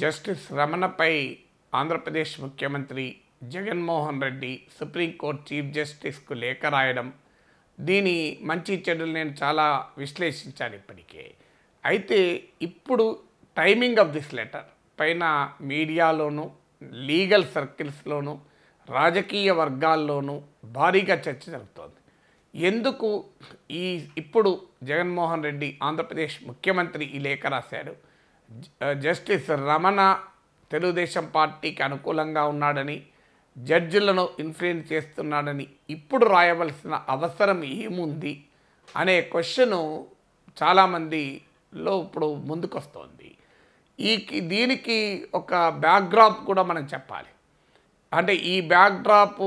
justice రమణపై ఆంధ్రప్రదేశ్ ముఖ్యమంత్రి Jaganmohan Reddy supreme court chief జస్టిస్కు లేఖ రాయడం దీని మంచి చెడులు నేను చాలా విశ్లేషించాను ఇప్పటికే అయితే ఇప్పుడు టైమింగ్ ఆఫ్ దిస్ లెటర్ పైన మీడియాలోనూ లీగల్ సర్కిల్స్లోనూ రాజకీయ వర్గాల్లోనూ భారీగా చర్చ జరుగుతోంది ఎందుకు ఈ ఇప్పుడు జగన్మోహన్ రెడ్డి ఆంధ్రప్రదేశ్ ముఖ్యమంత్రి ఈ లేఖ రాశాడు జస్టిస్ రమణ తెలుగుదేశం పార్టీకి అనుకూలంగా ఉన్నాడని జడ్జిలను ఇన్ఫ్లుయెన్స్ చేస్తున్నాడని ఇప్పుడు రాయవలసిన అవసరం ఏముంది అనే క్వశ్చను చాలామందిలో ఇప్పుడు ముందుకొస్తోంది ఈ దీనికి ఒక బ్యాక్డ్రాప్ కూడా మనం చెప్పాలి అంటే ఈ బ్యాక్డ్రాప్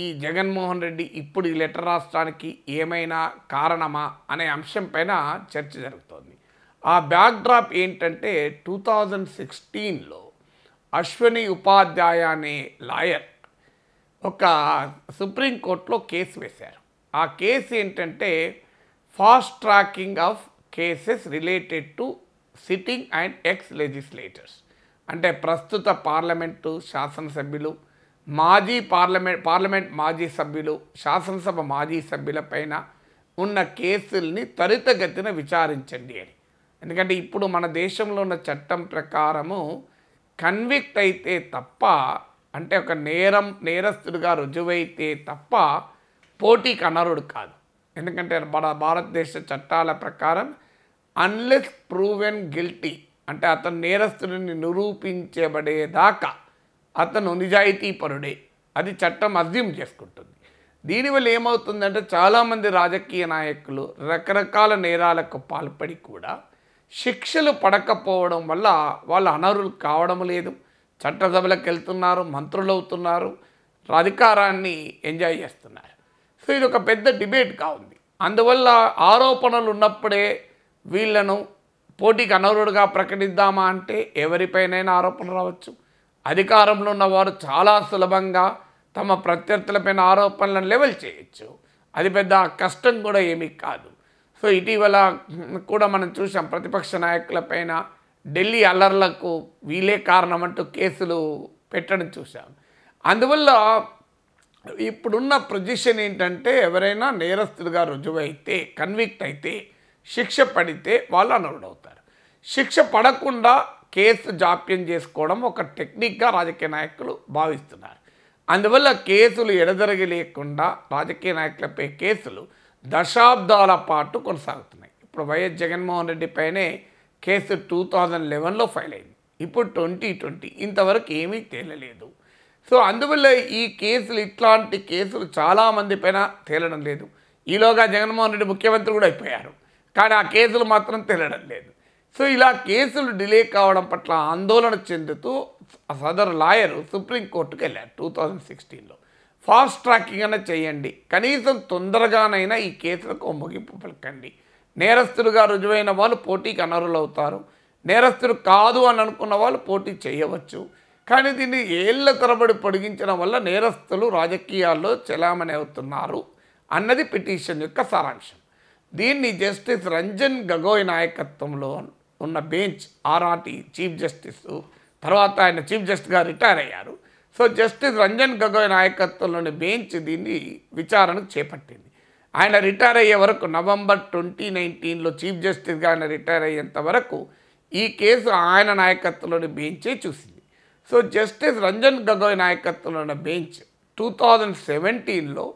ఈ జగన్మోహన్ రెడ్డి ఇప్పుడు ఈ లెటర్ రాష్ట్రానికి ఏమైనా కారణమా అనే అంశంపైన చర్చ జరుగుతోంది ఆ బ్యాక్డ్రాప్ ఏంటంటే టూ థౌజండ్ సిక్స్టీన్లో అశ్విని ఉపాధ్యాయ అనే లాయర్ ఒక సుప్రీంకోర్టులో కేసు వేశారు ఆ కేసు ఏంటంటే fast tracking of cases related to sitting and ex legislators అంటే ప్రస్తుత పార్లమెంటు శాసనసభ్యులు మాజీ పార్లమెంట్ పార్లమెంట్ మాజీ సభ్యులు శాసనసభ మాజీ సభ్యులపైన ఉన్న కేసుల్ని త్వరితగతిన విచారించండి అని ఎందుకంటే ఇప్పుడు మన దేశంలో ఉన్న చట్టం ప్రకారము కన్విక్ట్ అయితే తప్ప అంటే ఒక నేరం నేరస్తుడిగా రుజువైతే తప్ప పోటీకి అనరుడు కాదు ఎందుకంటే మన భారతదేశ చట్టాల ప్రకారం అన్లెస్ ప్రూవెన్ గిల్టీ అంటే అతను నేరస్తుడిని నిరూపించబడేదాకా అతను నిజాయితీ పరుడే అది చట్టం అజ్యూమ్ చేసుకుంటుంది దీనివల్ల ఏమవుతుందంటే చాలామంది రాజకీయ నాయకులు రకరకాల నేరాలకు పాల్పడి కూడా శిక్షలు పడకపోవడం వల్ల వాళ్ళు అనర్హులు కావడం లేదు చట్టసభలకు వెళ్తున్నారు మంత్రులు అవుతున్నారు అధికారాన్ని ఎంజాయ్ చేస్తున్నారు సో ఇది ఒక పెద్ద డిబేట్గా ఉంది అందువల్ల ఆరోపణలు ఉన్నప్పుడే వీళ్ళను పోటీకి అనర్హుడుగా ప్రకటిద్దామా అంటే ఎవరిపైనైనా ఆరోపణలు రావచ్చు అధికారంలో ఉన్నవారు చాలా సులభంగా తమ ప్రత్యర్థులపైన ఆరోపణలను లెవెల్ చేయొచ్చు అది పెద్ద కష్టం కూడా ఏమీ కాదు సో ఇటీవల కూడా మనం చూసాం ప్రతిపక్ష నాయకులపైన ఢిల్లీ అల్లర్లకు వీలే కారణం అంటూ కేసులు పెట్టడం చూసాం అందువల్ల ఇప్పుడున్న పొజిషన్ ఏంటంటే ఎవరైనా రుజువు రుజువైతే కన్విక్ట్ అయితే శిక్ష పడితే వాళ్ళు అనర్హుడు అవుతారు శిక్ష పడకుండా కేసు జాప్యం చేసుకోవడం ఒక టెక్నిక్గా రాజకీయ నాయకులు భావిస్తున్నారు అందువల్ల కేసులు ఎడదరగి లేకుండా రాజకీయ నాయకులపై కేసులు దశాబ్దాల పాటు కొనసాగుతున్నాయి ఇప్పుడు వైఎస్ జగన్మోహన్ రెడ్డి పైనే కేసు టూ థౌజండ్ లెవెన్లో ఫైల్ అయింది ఇప్పుడు ట్వంటీ ట్వంటీ ఇంతవరకు ఏమీ తేలలేదు సో అందువల్ల ఈ కేసులు ఇట్లాంటి కేసులు చాలామంది పైన తేలడం లేదు ఈలోగా జగన్మోహన్ రెడ్డి ముఖ్యమంత్రి కూడా అయిపోయారు కానీ ఆ కేసులు మాత్రం తేలడం లేదు సో ఇలా కేసులు డిలే కావడం పట్ల ఆందోళన చెందుతూ సదరు లాయరు సుప్రీంకోర్టుకు వెళ్ళారు టూ థౌజండ్ సిక్స్టీన్లో ఫాస్ట్ ట్రాకింగ్ అయినా చేయండి కనీసం తొందరగానైనా ఈ కేసులకు ముగింపు పలకండి నేరస్తులుగా రుజువైన వాళ్ళు పోటీకి అవుతారు నేరస్తులు కాదు అని అనుకున్న వాళ్ళు పోటీ చేయవచ్చు కానీ దీన్ని ఏళ్ల తరబడి పొడిగించడం వల్ల నేరస్తులు రాజకీయాల్లో చెలామణి అవుతున్నారు అన్నది పిటిషన్ యొక్క సారాంశం దీన్ని జస్టిస్ రంజన్ గగోయ్ నాయకత్వంలో ఉన్న బెంచ్ ఆర్ఆర్టీ చీఫ్ జస్టిస్ తర్వాత ఆయన చీఫ్ జస్టిస్గా రిటైర్ అయ్యారు సో జస్టిస్ రంజన్ గగోయ్ నాయకత్వంలోని బెంచ్ దీన్ని విచారణ చేపట్టింది ఆయన రిటైర్ అయ్యే వరకు నవంబర్ ట్వంటీ నైన్టీన్లో చీఫ్ జస్టిస్గా ఆయన రిటైర్ అయ్యేంత వరకు ఈ కేసు ఆయన నాయకత్వంలోని బెంచే చూసింది సో జస్టిస్ రంజన్ గగోయ్ నాయకత్వంలో ఉన్న బెంచ్ టూ థౌజండ్ సెవెంటీన్లో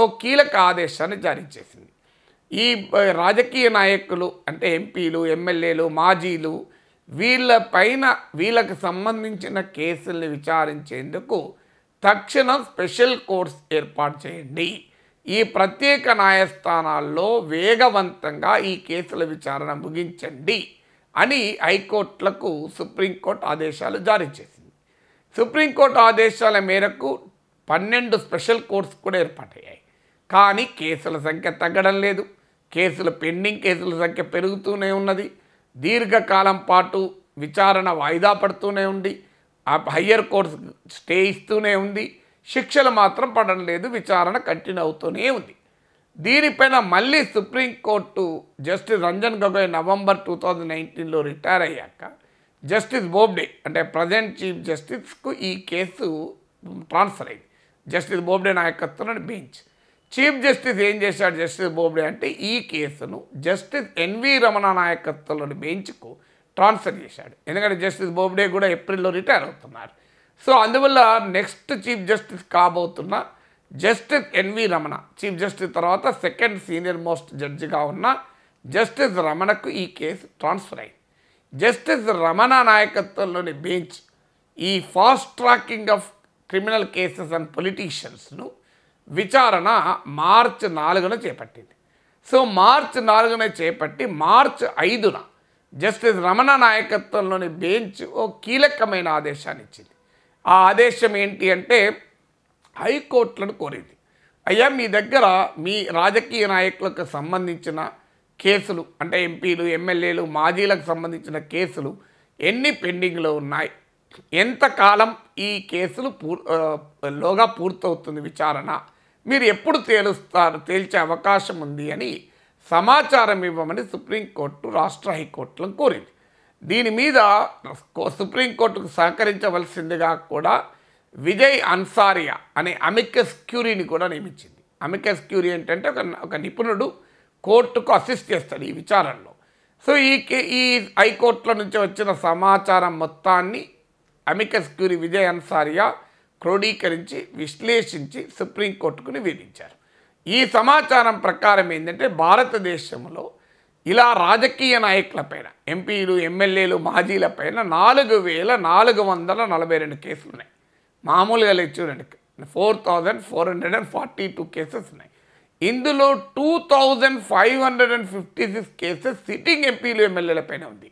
ఓ కీలక ఆదేశాన్ని జారీ చేసింది ఈ రాజకీయ నాయకులు అంటే ఎంపీలు ఎమ్మెల్యేలు మాజీలు వీళ్ళపైన వీళ్ళకి సంబంధించిన కేసుల్ని విచారించేందుకు తక్షణం స్పెషల్ కోర్స్ ఏర్పాటు చేయండి ఈ ప్రత్యేక న్యాయస్థానాల్లో వేగవంతంగా ఈ కేసుల విచారణ ముగించండి అని హైకోర్టులకు సుప్రీంకోర్టు ఆదేశాలు జారీ చేసింది సుప్రీంకోర్టు ఆదేశాల మేరకు పన్నెండు స్పెషల్ కోర్స్ కూడా ఏర్పాటయ్యాయి కానీ కేసుల సంఖ్య తగ్గడం లేదు కేసులు పెండింగ్ కేసుల సంఖ్య పెరుగుతూనే ఉన్నది దీర్ఘకాలం పాటు విచారణ వాయిదా పడుతూనే ఉంది ఆ హయ్యర్ కోర్టు స్టే ఇస్తూనే ఉంది శిక్షలు మాత్రం పడడం లేదు విచారణ కంటిన్యూ అవుతూనే ఉంది దీనిపైన మళ్ళీ supreme court justice Ranjan Gogoi November two thousand నైన్టీన్లో రిటైర్ అయ్యాక జస్టిస్ బోబ్డే అంటే ప్రజెంట్ చీఫ్ జస్టిస్కు ఈ కేసు ట్రాన్స్ఫర్ అయింది జస్టిస్ బోబ్డే నాయకత్వంలో బెంచ్ చీఫ్ జస్టిస్ ఏం చేశాడు జస్టిస్ బోబ్డే అంటే ఈ కేసును జస్టిస్ ఎన్వి రమణ నాయకత్వంలోని బెంచ్కు ట్రాన్స్ఫర్ చేశాడు ఎందుకంటే జస్టిస్ బోబ్డే కూడా ఏప్రిల్లో రిటైర్ అవుతున్నారు సో అందువల్ల నెక్స్ట్ చీఫ్ జస్టిస్ కాబోతున్న justice N V Ramana chief justice తర్వాత సెకండ్ సీనియర్ మోస్ట్ జడ్జిగా ఉన్న జస్టిస్ రమణకు ఈ కేసు ట్రాన్స్ఫర్ అయింది జస్టిస్ రమణ నాయకత్వంలోని బెంచ్ ఈ fast tracking of criminal cases and పొలిటీషియన్స్ను విచారణ మార్చ్ నాలుగున చేపట్టింది సో మార్చ్ నాలుగున చేపట్టి మార్చ్ ఐదున జస్టిస్ రమణ నాయకత్వంలోని బెంచ్ ఓ కీలకమైన ఆదేశాన్ని ఇచ్చింది ఆ ఆదేశం ఏంటి అంటే హైకోర్టులను కోరింది అయ్యా మీ దగ్గర మీ రాజకీయ నాయకులకు సంబంధించిన కేసులు అంటే ఎంపీలు ఎమ్మెల్యేలు మాజీలకు సంబంధించిన కేసులు ఎన్ని పెండింగ్లో ఉన్నాయి ఎంతకాలం ఈ కేసులు పూ లోగా పూర్తవుతుంది విచారణ మీరు ఎప్పుడు తేలుస్తారు తేల్చే అవకాశం ఉంది అని సమాచారం ఇవ్వమని సుప్రీంకోర్టు రాష్ట్ర హైకోర్టులను కోరింది దీని మీద సుప్రీంకోర్టుకు సహకరించవలసిందిగా కూడా విజయ్ అన్సారియా అనే అమికస్ క్యూరీని కూడా నియమించింది అమికస్ క్యూరీ ఏంటంటే ఒక ఒక నిపుణుడు కోర్టుకు అసిస్ట్ చేస్తాడు ఈ విచారణలో సో ఈ ఈ హైకోర్టుల నుంచి వచ్చిన సమాచారం మొత్తాన్ని అమికస్ క్యూరీ విజయ్ అన్సారియా క్రోడీకరించి విశ్లేషించి సుప్రీంకోర్టుకు నివేదించారు ఈ సమాచారం ప్రకారం ఏంటంటే భారతదేశంలో ఇలా రాజకీయ నాయకుల పైన ఎంపీలు ఎమ్మెల్యేలు మాజీల పైన నాలుగు వేల నాలుగు వందల నలభై రెండు కేసులు ఉన్నాయి మామూలుగా చూడండి four thousand four hundred and forty two cases ఉన్నాయి ఇందులో two thousand five hundred and fifty six cases sitting ఎంపీలు ఎమ్మెల్యేల పైన ఉంది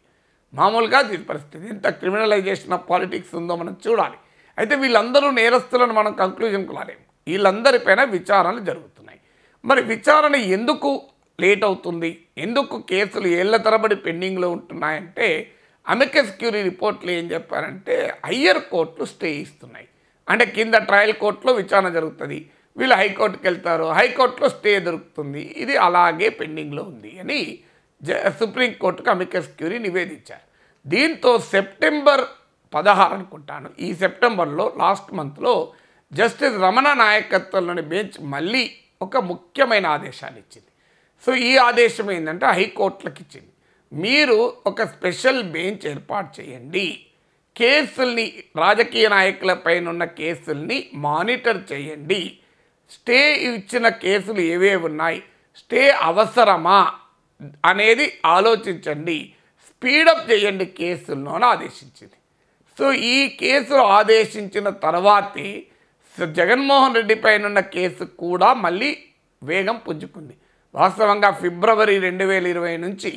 మామూలుగా దీని పరిస్థితి ఇంత క్రిమినలైజేషన్ ఆఫ్ పాలిటిక్స్ ఉందో మనం చూడాలి అయితే వీళ్ళందరూ నేరస్తులను మనం కంక్లూజన్కు రాలేము వీళ్ళందరిపైన విచారణలు జరుగుతున్నాయి మరి విచారణ ఎందుకు లేట్ అవుతుంది ఎందుకు కేసులు ఏళ్ల తరబడి పెండింగ్లో ఉంటున్నాయంటే అమెకస్ క్యూరీ రిపోర్ట్లు ఏం చెప్పారంటే హయ్యర్ కోర్టులు స్టే ఇస్తున్నాయి అంటే కింద ట్రయల్ కోర్టులో విచారణ జరుగుతుంది వీళ్ళు హైకోర్టుకి వెళ్తారు హైకోర్టులో స్టే దొరుకుతుంది ఇది అలాగే పెండింగ్లో ఉంది అని జ సుప్రీంకోర్టుకు అమికస్ క్యూరీ నివేదించారు దీంతో సెప్టెంబర్ పదహారు అనుకుంటాను ఈ సెప్టెంబర్లో లాస్ట్ మంత్లో జస్టిస్ రమణ నాయకత్వంలోని బెంచ్ మళ్ళీ ఒక ముఖ్యమైన ఆదేశాలు ఇచ్చింది సో ఈ ఆదేశం ఏంటంటే హైకోర్టులకు ఇచ్చింది మీరు ఒక స్పెషల్ బెంచ్ ఏర్పాటు చేయండి కేసుల్ని రాజకీయ నాయకుల పైన ఉన్న కేసుల్ని మానిటర్ చేయండి స్టే ఇచ్చిన కేసులు ఏవేవి ఉన్నాయి స్టే అవసరమా అనేది ఆలోచించండి స్పీడప్ చేయండి కేసులను ఆదేశించింది సో ఈ కేసులో ఆదేశించిన తర్వాతి జగన్మోహన్ రెడ్డి పైన ఉన్న కేసు కూడా మళ్ళీ వేగం పుంజుకుంది వాస్తవంగా ఫిబ్రవరి రెండు వేల ఇరవై నుంచి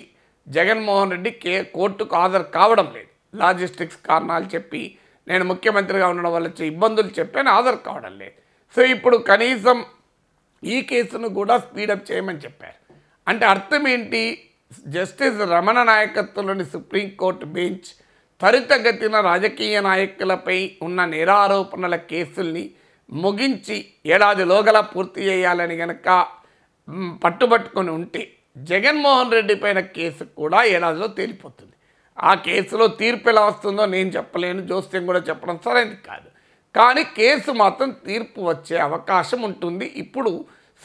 జగన్మోహన్ రెడ్డి కే కోర్టుకు హాజరు కావడం లేదు లాజిస్టిక్స్ కారణాలు చెప్పి నేను ముఖ్యమంత్రిగా ఉండడం వల్ల ఇబ్బందులు చెప్పాను హాజరు కావడం లేదు సో ఇప్పుడు కనీసం ఈ కేసును కూడా స్పీడప్ చేయమని చెప్పారు అంటే అర్థం ఏంటి జస్టిస్ రమణ నాయకత్వంలోని సుప్రీంకోర్టు బెంచ్ త్వరితగతిన రాజకీయ నాయకులపై ఉన్న నేరారోపణల కేసుల్ని ముగించి ఏడాది లోగల పూర్తి చేయాలని గనక పట్టుబట్టుకొని ఉంటే జగన్మోహన్ రెడ్డి పైన కేసు కూడా ఏడాదిలో తేలిపోతుంది ఆ కేసులో తీర్పు ఎలా వస్తుందో నేను చెప్పలేను జోస్యం కూడా చెప్పడం సరైనది కాదు కానీ కేసు మాత్రం తీర్పు వచ్చే అవకాశం ఉంటుంది ఇప్పుడు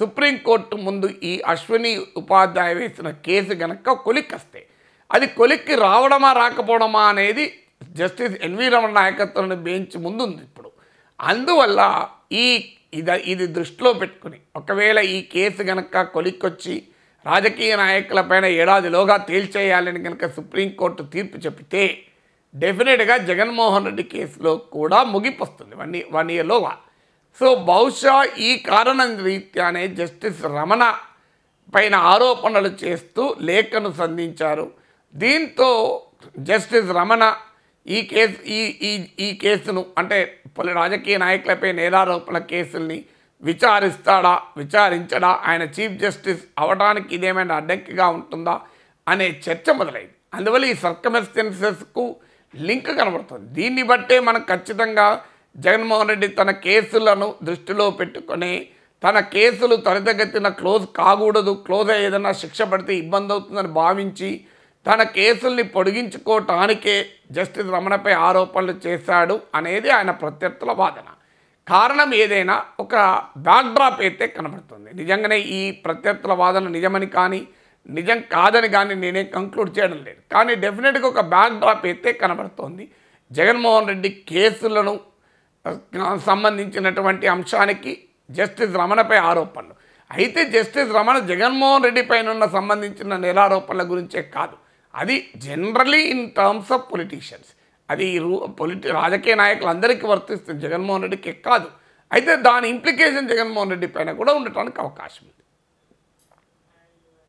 సుప్రీంకోర్టు ముందు ఈ అశ్విని ఉపాధ్యాయ వేసిన కేసు గనక కొలికస్తే అది కొలిక్కి రావడమా రాకపోవడమా అనేది జస్టిస్ ఎన్వి రమణ నాయకత్వం బెంచ్ ముందుంది ఇప్పుడు అందువల్ల ఈ ఇది ఇది దృష్టిలో పెట్టుకుని ఒకవేళ ఈ కేసు కనుక కొలిక్కొచ్చి రాజకీయ నాయకులపైన ఏడాదిలోగా తేల్చేయాలని కనుక సుప్రీంకోర్టు తీర్పు చెబితే డెఫినెట్గా జగన్మోహన్ రెడ్డి కేసులో కూడా ముగిపొస్తుంది వన్ వన్ ఇయర్లోగా సో బహుశా ఈ కారణం రీత్యానే జస్టిస్ రమణ పైన ఆరోపణలు చేస్తూ లేఖను సంధించారు దీంతో జస్టిస్ రమణ ఈ కేసు ఈ ఈ ఈ కేసును అంటే పలు రాజకీయ నాయకులపై నేరారోపణ కేసుల్ని విచారిస్తాడా విచారించడా ఆయన చీఫ్ జస్టిస్ అవడానికి ఇదేమైనా అడ్డంకిగా ఉంటుందా అనే చర్చ మొదలైంది అందువల్ల ఈ సర్కమిస్టెన్సెస్కు లింక్ కనబడుతుంది దీన్ని బట్టే మనం ఖచ్చితంగా జగన్మోహన్ రెడ్డి తన కేసులను దృష్టిలో పెట్టుకొని తన కేసులు త్వరితగతిన క్లోజ్ కాకూడదు క్లోజ్ అయ్యేదన్నా శిక్ష పడితే ఇబ్బంది అవుతుందని భావించి తన కేసుల్ని పొడిగించుకోవటానికే జస్టిస్ రమణపై ఆరోపణలు చేశాడు అనేది ఆయన ప్రత్యర్థుల వాదన కారణం ఏదైనా ఒక బ్యాక్డ్రాప్ అయితే కనబడుతుంది నిజంగానే ఈ ప్రత్యర్థుల వాదన నిజమని కానీ నిజం కాదని కానీ నేనే కంక్లూడ్ చేయడం లేదు కానీ డెఫినెట్గా ఒక బ్యాక్డ్రాప్ అయితే కనబడుతోంది జగన్మోహన్ రెడ్డి కేసులను సంబంధించినటువంటి అంశానికి జస్టిస్ రమణపై ఆరోపణలు అయితే జస్టిస్ రమణ జగన్మోహన్ రెడ్డి పైన సంబంధించిన నేరారోపణల గురించే కాదు అది generally in terms of politicians అది పొలిటి రాజకీయ నాయకులందరికీ వర్తిస్తుంది జగన్మోహన్ రెడ్డికి కాదు అయితే దాని ఇంప్లికేషన్ జగన్మోహన్ రెడ్డి పైన కూడా ఉండటానికి అవకాశం ఉంది